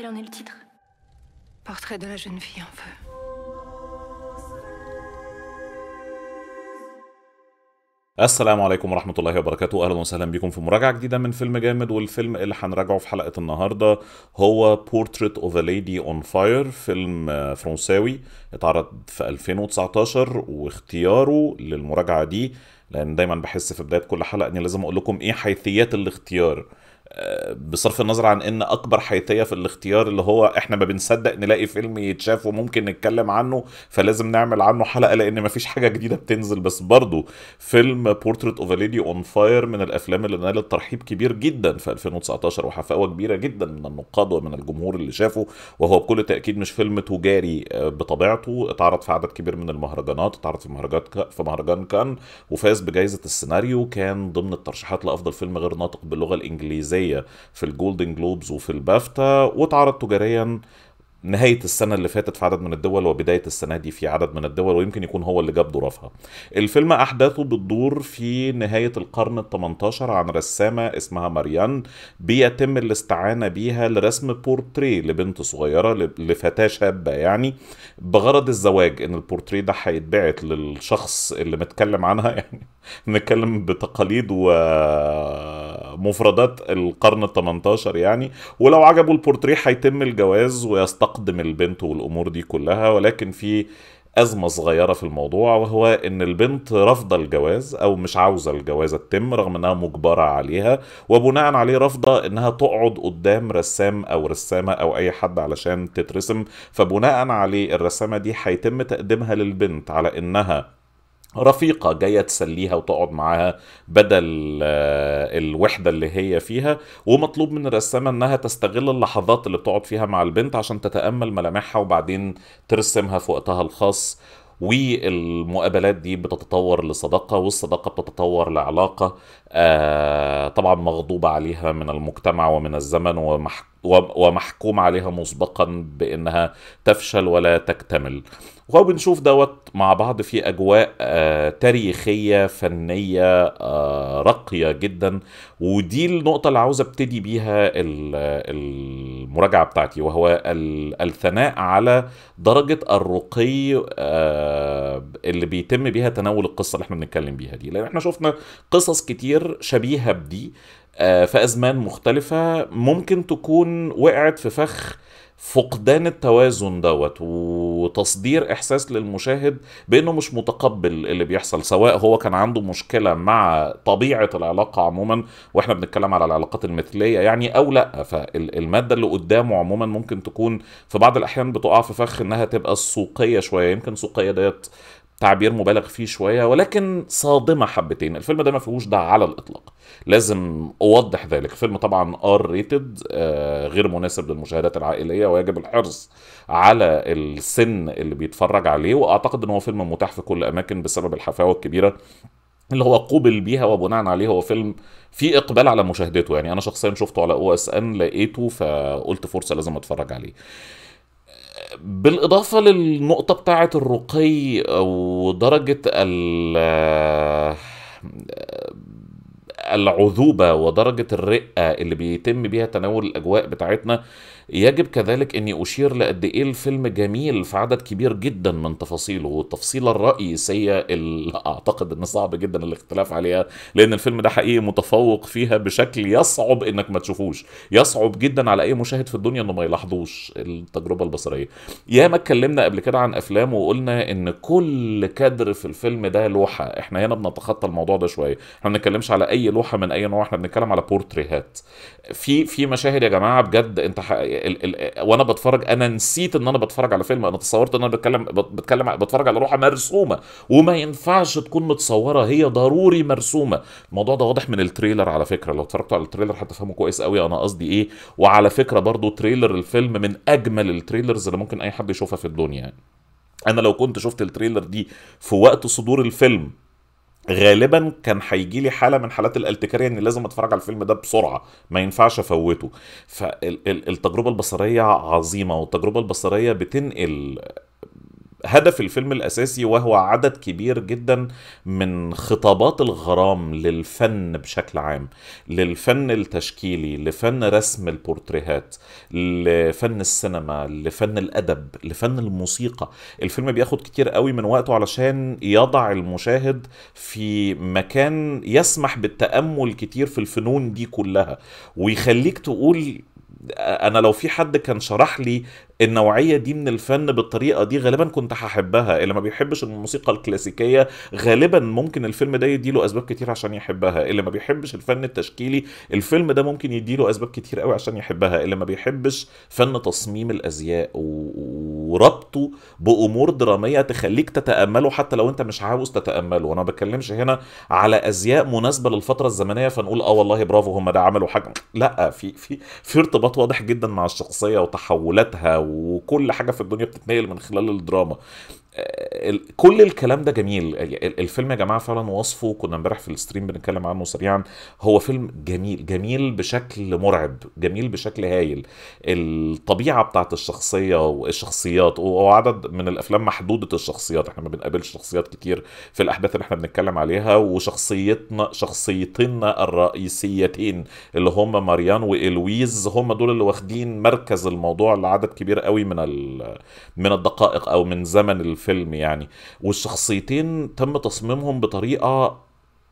Quel en est le titre Portrait de la jeune fille en feu. السلام عليكم ورحمة الله وبركاته أهلا وسهلا بكم في مراجعة جديدة من فيلم جامد والفيلم اللي هنراجعه في حلقة النهاردة هو Portrait of a Lady on Fire فيلم فرنساوي اتعرض في 2019 واختياره للمراجعة دي لأن دايما بحس في بداية كل حلقة إني لازم أقول لكم إيه حيثيات الاختيار بصرف النظر عن ان اكبر حيتيه في الاختيار اللي هو احنا ما بنصدق نلاقي فيلم يتشاف وممكن نتكلم عنه فلازم نعمل عنه حلقه لان ما فيش حاجه جديده بتنزل بس برضه فيلم بورتريت اوف ليدي اون فاير من الافلام اللي نالت ترحيب كبير جدا في 2019 وحفاوه كبيره جدا من النقاد ومن الجمهور اللي شافه وهو بكل تاكيد مش فيلم تجاري آه، بطبيعته اتعرض في عدد كبير من المهرجانات اتعرض في مهرجان في مهرجان كان وفاز بجائزه السيناريو كان ضمن الترشيحات لافضل فيلم غير ناطق باللغه الانجليزيه الجائزيه في الجولدن جلوبز وفي البافتا واتعرض تجاريا نهاية السنة اللي فاتت في عدد من الدول وبداية السنة دي في عدد من الدول ويمكن يكون هو اللي جاب ظرافها الفيلم أحداثه بتدور في نهاية القرن ال 18 عن رسامة اسمها ماريان بيتم الاستعانة بيها لرسم بورتريه لبنت صغيرة لفتاة شابة يعني بغرض الزواج إن البورتريه ده هيتبعت للشخص اللي متكلم عنها يعني نتكلم بتقاليد و مفردات القرن ال 18 يعني ولو عجبه البورتريه هيتم الجواز ويستقدم البنت والامور دي كلها ولكن في أزمة صغيرة في الموضوع وهو إن البنت رافضة الجواز أو مش عاوزة الجوازة تتم رغم إنها مجبرة عليها وبناء عليه رافضة إنها تقعد قدام رسام أو رسامة أو أي حد علشان تترسم فبناء عليه الرسامة دي هيتم تقديمها للبنت على إنها رفيقة جاية تسليها وتقعد معاها بدل آه، الوحدة اللي هي فيها ومطلوب من الرسامة انها تستغل اللحظات اللي بتقعد فيها مع البنت عشان تتأمل ملامحها وبعدين ترسمها في وقتها الخاص والمقابلات دي بتتطور لصداقه والصداقه بتتطور لعلاقه آه طبعا مغضوبة عليها من المجتمع ومن الزمن ومح ومحكوم عليها مسبقا بانها تفشل ولا تكتمل وبنشوف دوت مع بعض في اجواء آه، تاريخيه فنيه آه، راقيه جدا ودي النقطه اللي عاوز ابتدي بيها المراجعه بتاعتي وهو الثناء على درجه الرقي آه، اللي بيتم بيها تناول القصه اللي احنا بنتكلم بيها دي لان احنا شفنا قصص كتير شبيهه بدي آه، في أزمان مختلفة ممكن تكون وقعت في فخ فقدان التوازن دوت وتصدير احساس للمشاهد بانه مش متقبل اللي بيحصل سواء هو كان عنده مشكله مع طبيعه العلاقه عموما واحنا بنتكلم على العلاقات المثليه يعني او لا فالماده اللي قدامه عموما ممكن تكون في بعض الاحيان بتقع في فخ انها تبقى سوقيه شويه يمكن سوقيه ديت تعبير مبالغ فيه شويه ولكن صادمه حبتين الفيلم ده ما فيهوش ده على الاطلاق لازم اوضح ذلك فيلم طبعا ار آه، ريتد غير مناسب للمشاهدات العائليه ويجب الحرص على السن اللي بيتفرج عليه واعتقد ان هو فيلم متاح في كل الاماكن بسبب الحفاوه الكبيره اللي هو قوبل بيها وبناء عليه هو فيلم في اقبال على مشاهدته يعني انا شخصيا شفته على او اس ان لقيته فقلت فرصه لازم اتفرج عليه بالاضافه للنقطه بتاعه الرقي ودرجة العذوبه ودرجه الرقه اللي بيتم بيها تناول الاجواء بتاعتنا يجب كذلك اني اشير لقد ايه الفيلم جميل في عدد كبير جدا من تفاصيله والتفصيله الرئيسيه اللي اعتقد ان صعب جدا الاختلاف عليها لان الفيلم ده حقيقي متفوق فيها بشكل يصعب انك ما تشوفوش يصعب جدا على اي مشاهد في الدنيا انه ما يلاحظوش التجربه البصريه ياما اتكلمنا قبل كده عن افلام وقلنا ان كل كادر في الفيلم ده لوحه احنا هنا بنتخطى الموضوع ده شويه احنا ما بنتكلمش على اي لوحه من اي نوع احنا بنتكلم على بورتريهات في في مشاهد يا جماعه بجد انت ح... ال... ال... وانا بتفرج انا نسيت ان انا بتفرج على فيلم انا تصورت ان انا بتكلم بتكلم بتفرج على لوحه مرسومه وما ينفعش تكون متصوره هي ضروري مرسومه الموضوع ده واضح من التريلر على فكره لو اتفرجتوا على التريلر هتفهموا كويس قوي انا قصدي ايه وعلى فكره برضو تريلر الفيلم من اجمل التريلرز اللي ممكن اي حد يشوفها في الدنيا يعني. انا لو كنت شفت التريلر دي في وقت صدور الفيلم غالبا كان هيجي لي حاله من حالات الالتكاريه اني لازم اتفرج على الفيلم ده بسرعه ما ينفعش افوته فالتجربه البصريه عظيمه والتجربه البصريه بتنقل هدف الفيلم الأساسي وهو عدد كبير جدا من خطابات الغرام للفن بشكل عام للفن التشكيلي لفن رسم البورتريهات لفن السينما لفن الأدب لفن الموسيقى الفيلم بياخد كتير قوي من وقته علشان يضع المشاهد في مكان يسمح بالتأمل كتير في الفنون دي كلها ويخليك تقول انا لو في حد كان شرح لي النوعيه دي من الفن بالطريقه دي غالبا كنت هحبها اللي ما بيحبش الموسيقى الكلاسيكيه غالبا ممكن الفيلم ده يديله اسباب كتير عشان يحبها اللي ما بيحبش الفن التشكيلي الفيلم ده ممكن يديله اسباب كتير قوي عشان يحبها اللي ما بيحبش فن تصميم الازياء و... وربطه بامور دراميه تخليك تتامله حتى لو انت مش عاوز تتامله وانا ما بتكلمش هنا على ازياء مناسبه للفتره الزمنيه فنقول اه والله برافو هم ده عملوا حاجه لا في في في ارتباط واضح جدا مع الشخصيه وتحولاتها وكل حاجه في الدنيا بتتنقل من خلال الدراما كل الكلام ده جميل الفيلم يا جماعه فعلا وصفه كنا امبارح في الستريم بنتكلم عنه سريعا هو فيلم جميل جميل بشكل مرعب جميل بشكل هايل الطبيعه بتاعت الشخصيه والشخصيات وعدد من الافلام محدوده الشخصيات احنا ما بنقابلش شخصيات كتير في الاحداث اللي احنا بنتكلم عليها وشخصيتنا شخصيتنا الرئيسيتين اللي هم ماريان والويز هم دول اللي واخدين مركز الموضوع لعدد كبير قوي من من الدقائق او من زمن الفيلم الفيلم يعني والشخصيتين تم تصميمهم بطريقه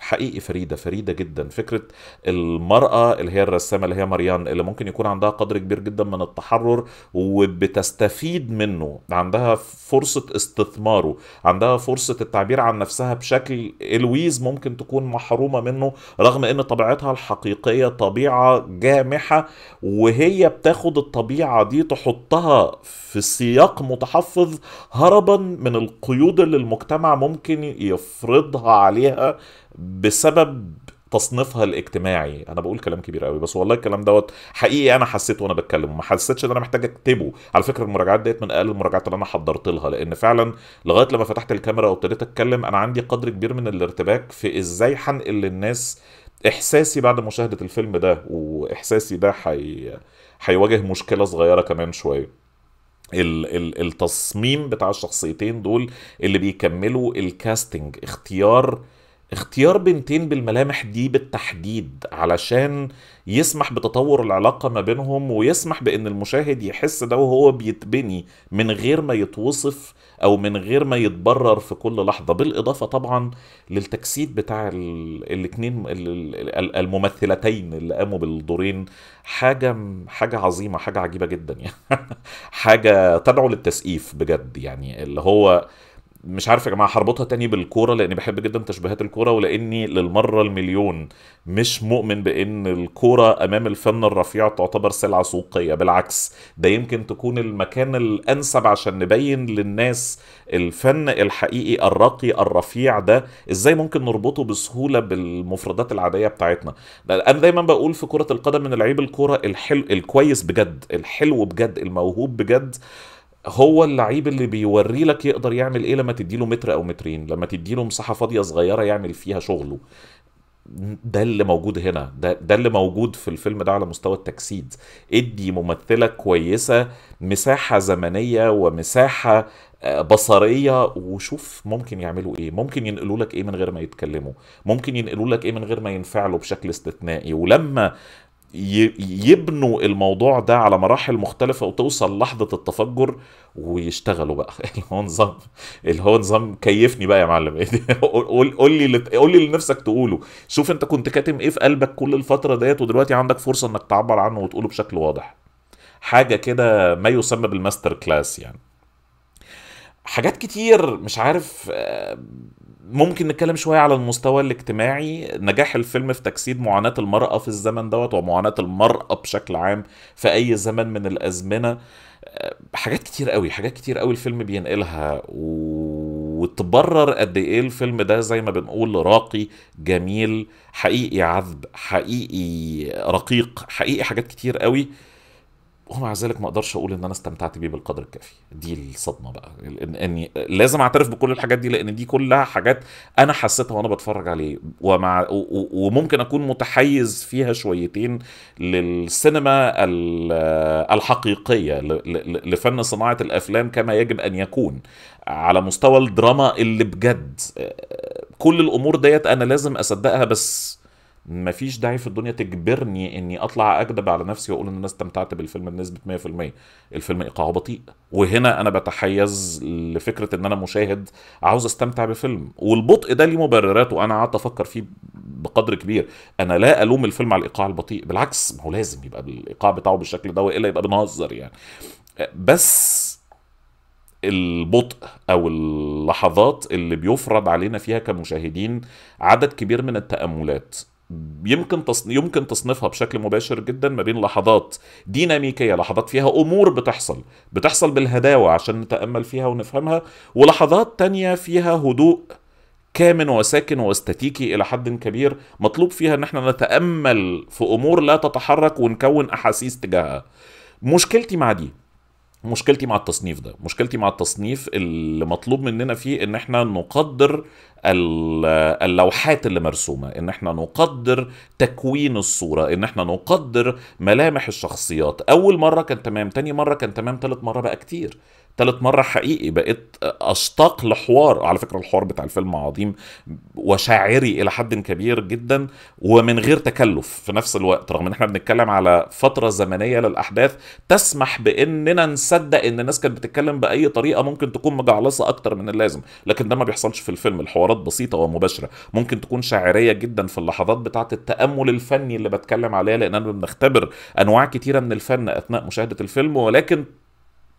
حقيقي فريده فريده جدا فكره المراه اللي هي الرسامه اللي هي مريان اللي ممكن يكون عندها قدر كبير جدا من التحرر وبتستفيد منه عندها فرصه استثماره عندها فرصه التعبير عن نفسها بشكل الويز ممكن تكون محرومه منه رغم ان طبيعتها الحقيقيه طبيعه جامحه وهي بتاخد الطبيعه دي تحطها في سياق متحفظ هربا من القيود اللي المجتمع ممكن يفرضها عليها بسبب تصنيفها الاجتماعي انا بقول كلام كبير قوي بس والله الكلام دوت حقيقي انا حسيته وانا بتكلم وما حسيتش ان انا محتاج اكتبه على فكره المراجعات ديت من اقل المراجعات اللي انا حضرت لها لان فعلا لغايه لما فتحت الكاميرا وابتديت اتكلم انا عندي قدر كبير من الارتباك في ازاي هنقل للناس احساسي بعد مشاهده الفيلم ده واحساسي ده حي... هيواجه مشكله صغيره كمان شويه التصميم بتاع الشخصيتين دول اللي بيكملوا الكاستنج اختيار اختيار بنتين بالملامح دي بالتحديد علشان يسمح بتطور العلاقة ما بينهم ويسمح بأن المشاهد يحس ده وهو بيتبني من غير ما يتوصف أو من غير ما يتبرر في كل لحظة بالإضافة طبعا للتجسيد بتاع الاتنين الممثلتين اللي قاموا بالدورين حاجة حاجة عظيمة حاجة عجيبة جدا يعني حاجة تدعو للتسقيف بجد يعني اللي هو مش عارف يا جماعه هربطها تاني بالكوره لاني بحب جدا تشبيهات الكوره ولاني للمره المليون مش مؤمن بان الكوره امام الفن الرفيع تعتبر سلعه سوقيه بالعكس ده يمكن تكون المكان الانسب عشان نبين للناس الفن الحقيقي الراقي الرفيع ده ازاي ممكن نربطه بسهوله بالمفردات العاديه بتاعتنا انا دايما بقول في كره القدم من لعيب الكوره الحلو الكويس بجد الحلو بجد الموهوب بجد هو اللعيب اللي بيوري لك يقدر يعمل ايه لما تديله متر او مترين لما تديله مساحه فاضيه صغيره يعمل فيها شغله ده اللي موجود هنا ده, ده اللي موجود في الفيلم ده على مستوى التجسيد ادي ممثله كويسه مساحه زمنيه ومساحه آه، بصريه وشوف ممكن يعملوا ايه ممكن ينقلوا لك ايه من غير ما يتكلموا ممكن ينقلوا لك ايه من غير ما ينفعلوا بشكل استثنائي ولما يبنوا الموضوع ده على مراحل مختلفة وتوصل لحظة التفجر ويشتغلوا بقى اللي هو نظام اللي هو نظام كيفني بقى يا معلم قول لي قول لي اللي نفسك تقوله شوف انت كنت كاتم ايه في قلبك كل الفترة ديت ودلوقتي عندك فرصة انك تعبر عنه وتقوله بشكل واضح حاجة كده ما يسمى بالماستر كلاس يعني حاجات كتير مش عارف آه، ممكن نتكلم شوية على المستوى الاجتماعي نجاح الفيلم في تجسيد معاناة المرأة في الزمن دوت ومعاناة المرأة بشكل عام في أي زمن من الأزمنة حاجات كتير قوي حاجات كتير قوي الفيلم بينقلها وتبرر قد ايه الفيلم ده زي ما بنقول راقي جميل حقيقي عذب حقيقي رقيق حقيقي حاجات كتير قوي ومع ذلك ما اقدرش اقول ان انا استمتعت بيه بالقدر الكافي دي الصدمه بقى اني لازم اعترف بكل الحاجات دي لان دي كلها حاجات انا حسيتها وانا بتفرج عليه ومع وممكن اكون متحيز فيها شويتين للسينما الحقيقيه لفن صناعه الافلام كما يجب ان يكون على مستوى الدراما اللي بجد آه، كل الامور ديت انا لازم اصدقها بس مفيش داعي في الدنيا تجبرني اني اطلع اكدب على نفسي واقول ان انا استمتعت بالفيلم بنسبه 100% الفيلم ايقاعه بطيء وهنا انا بتحيز لفكره ان انا مشاهد عاوز استمتع بفيلم والبطء ده ليه مبررات وانا قعدت افكر فيه بقدر كبير انا لا الوم الفيلم على الايقاع البطيء بالعكس ما هو لازم يبقى الايقاع بتاعه بالشكل ده والا يبقى بنهزر يعني بس البطء او اللحظات اللي بيفرض علينا فيها كمشاهدين عدد كبير من التاملات يمكن يمكن تصنيفها بشكل مباشر جدا ما بين لحظات ديناميكيه لحظات فيها امور بتحصل بتحصل بالهداوه عشان نتامل فيها ونفهمها ولحظات تانية فيها هدوء كامن وساكن واستاتيكي الى حد كبير مطلوب فيها ان احنا نتامل في امور لا تتحرك ونكون احاسيس تجاهها مشكلتي مع دي مشكلتي مع التصنيف ده مشكلتي مع التصنيف اللي مطلوب مننا فيه ان احنا نقدر اللوحات اللي مرسومه ان احنا نقدر تكوين الصوره ان احنا نقدر ملامح الشخصيات اول مره كان تمام تاني مره كان تمام تالت مره بقى كتير تالت مرة حقيقي بقيت أشتاق لحوار على فكرة الحوار بتاع الفيلم عظيم وشاعري إلى حد كبير جدا ومن غير تكلف في نفس الوقت رغم إن إحنا بنتكلم على فترة زمنية للأحداث تسمح بإننا نصدق إن الناس كانت بتتكلم بأي طريقة ممكن تكون مجعلصة أكتر من اللازم لكن ده ما بيحصلش في الفيلم الحوارات بسيطة ومباشرة ممكن تكون شاعرية جدا في اللحظات بتاعة التأمل الفني اللي بتكلم عليها لأننا بنختبر أنواع كتيرة من الفن أثناء مشاهدة الفيلم ولكن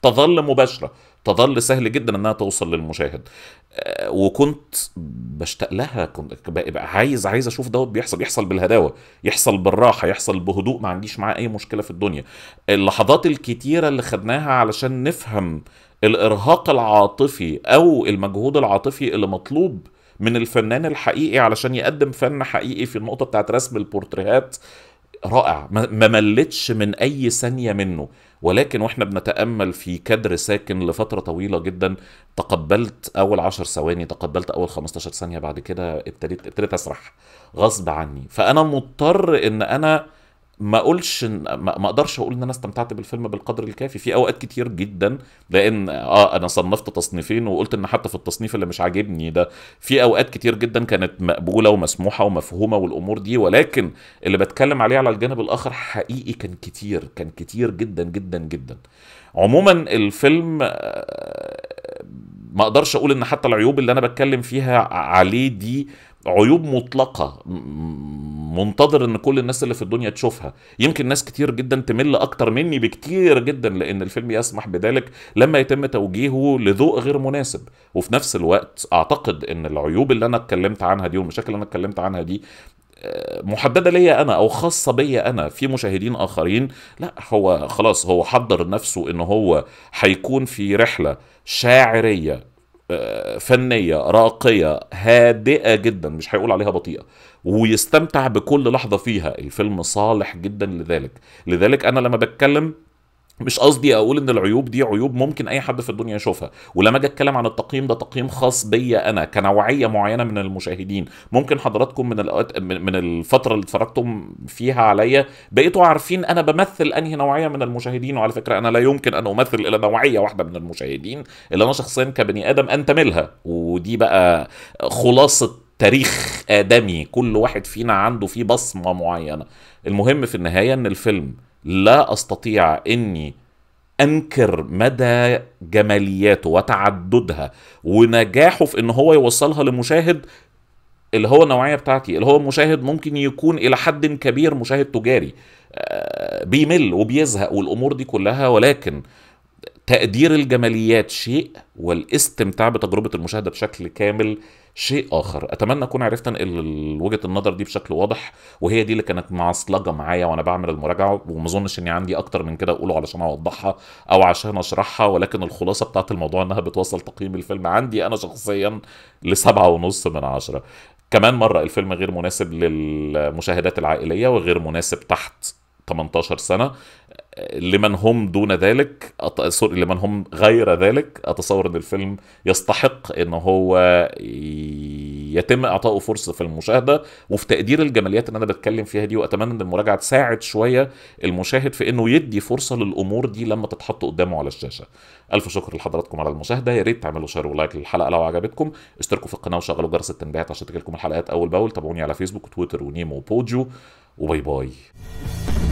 تظل مباشره تظل سهل جدا انها توصل للمشاهد آه، وكنت بشتاق لها كنت بقى عايز عايز اشوف دوت بيحصل يحصل بالهداوه يحصل بالراحه يحصل بهدوء ما عنديش معاه اي مشكله في الدنيا اللحظات الكتيره اللي خدناها علشان نفهم الارهاق العاطفي او المجهود العاطفي اللي مطلوب من الفنان الحقيقي علشان يقدم فن حقيقي في النقطه بتاعت رسم البورتريهات رائع ما ملتش من اي ثانيه منه ولكن واحنا بنتامل في كادر ساكن لفتره طويله جدا تقبلت اول عشر ثواني تقبلت اول 15 ثانيه بعد كده ابتديت ابتديت اسرح غصب عني فانا مضطر ان انا ما اقولش ما اقدرش اقول ان انا استمتعت بالفيلم بالقدر الكافي في اوقات كتير جدا لان اه انا صنفت تصنيفين وقلت ان حتى في التصنيف اللي مش عاجبني ده في اوقات كتير جدا كانت مقبوله ومسموحه ومفهومه والامور دي ولكن اللي بتكلم عليه على الجانب الاخر حقيقي كان كتير كان كتير جدا جدا جدا عموما الفيلم آه، ما اقدرش اقول ان حتى العيوب اللي انا بتكلم فيها عليه دي عيوب مطلقة منتظر ان كل الناس اللي في الدنيا تشوفها يمكن ناس كتير جدا تمل اكتر مني بكتير جدا لان الفيلم يسمح بذلك لما يتم توجيهه لذوق غير مناسب وفي نفس الوقت اعتقد ان العيوب اللي انا اتكلمت عنها دي والمشاكل اللي انا اتكلمت عنها دي آه، محدده ليا انا او خاصه بيا انا في مشاهدين اخرين لا هو خلاص هو حضر نفسه ان هو هيكون في رحله شاعريه فنيه راقيه هادئه جدا مش هيقول عليها بطيئه ويستمتع بكل لحظه فيها الفيلم صالح جدا لذلك لذلك انا لما بتكلم مش قصدي اقول ان العيوب دي عيوب ممكن اي حد في الدنيا يشوفها ولما اجي اتكلم عن التقييم ده تقييم خاص بيا انا كنوعيه معينه من المشاهدين ممكن حضراتكم من الأوقات من الفتره اللي اتفرجتم فيها عليا بقيتوا عارفين انا بمثل انهي نوعيه من المشاهدين وعلى فكره انا لا يمكن ان امثل الا نوعيه واحده من المشاهدين اللي انا شخصيا كبني ادم انتمي لها ودي بقى خلاصه تاريخ ادمي كل واحد فينا عنده فيه بصمه معينه المهم في النهايه ان الفيلم لا استطيع اني انكر مدى جمالياته وتعددها ونجاحه في ان هو يوصلها لمشاهد اللي هو النوعيه بتاعتي اللي هو مشاهد ممكن يكون الى حد كبير مشاهد تجاري آه، بيمل وبيزهق والامور دي كلها ولكن تقدير الجماليات شيء والاستمتاع بتجربه المشاهده بشكل كامل شيء اخر اتمنى اكون عرفت انقل وجهه النظر دي بشكل واضح وهي دي اللي كانت معصلجه معايا وانا بعمل المراجعه وما اظنش اني عندي اكتر من كده اقوله علشان اوضحها او عشان اشرحها ولكن الخلاصه بتاعت الموضوع انها بتوصل تقييم الفيلم عندي انا شخصيا لسبعة ونص من عشرة كمان مرة الفيلم غير مناسب للمشاهدات العائلية وغير مناسب تحت 18 سنة لمن هم دون ذلك أت... سوري لمن هم غير ذلك اتصور ان الفيلم يستحق ان هو يتم اعطائه فرصه في المشاهده وفي تقدير الجماليات اللي انا بتكلم فيها دي واتمنى ان المراجعه تساعد شويه المشاهد في انه يدي فرصه للامور دي لما تتحط قدامه على الشاشه الف شكر لحضراتكم على المشاهده يا ريت تعملوا شير ولايك للحلقه لو عجبتكم اشتركوا في القناه وشغلوا جرس التنبيهات عشان تجيلكم الحلقات اول باول تابعوني على فيسبوك وتويتر ونيمو وبوديو وباي باي